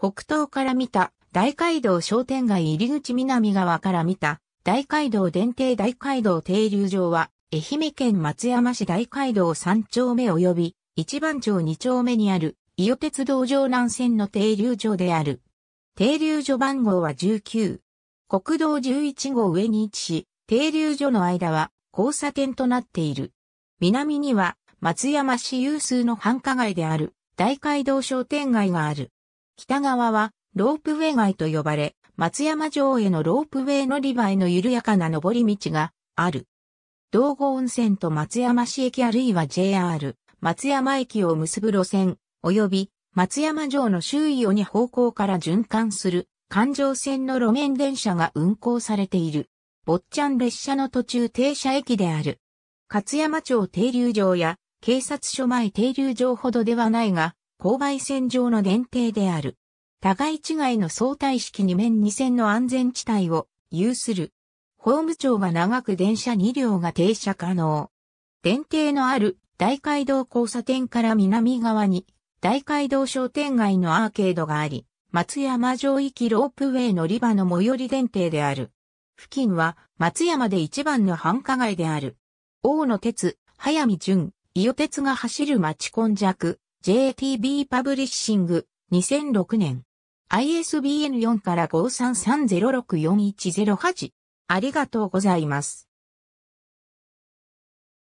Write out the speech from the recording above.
北東から見た大街道商店街入り口南側から見た大街道電停大街道停留場は愛媛県松山市大街道3丁目及び一番町2丁目にある伊予鉄道上南線の停留場である。停留所番号は19。国道11号上に位置し、停留所の間は交差点となっている。南には松山市有数の繁華街である大街道商店街がある。北側はロープウェイ街と呼ばれ、松山城へのロープウェイ乗り場への緩やかな登り道がある。道後温泉と松山市駅あるいは JR 松山駅を結ぶ路線、及び松山城の周囲を2方向から循環する環状線の路面電車が運行されている。坊ちゃん列車の途中停車駅である。勝山町停留場や警察署前停留場ほどではないが、勾配線上の電停である。互い違いの相対式2面2線の安全地帯を有する。ホーム長は長く電車2両が停車可能。電停のある大街道交差点から南側に大街道商店街のアーケードがあり、松山城域ロープウェイ乗り場の最寄り電停である。付近は松山で一番の繁華街である。大野鉄、早見淳、伊予鉄が走る町根弱、JTB パブリッシング、2006年。ISBN4 から5330641008。ありがとうございます。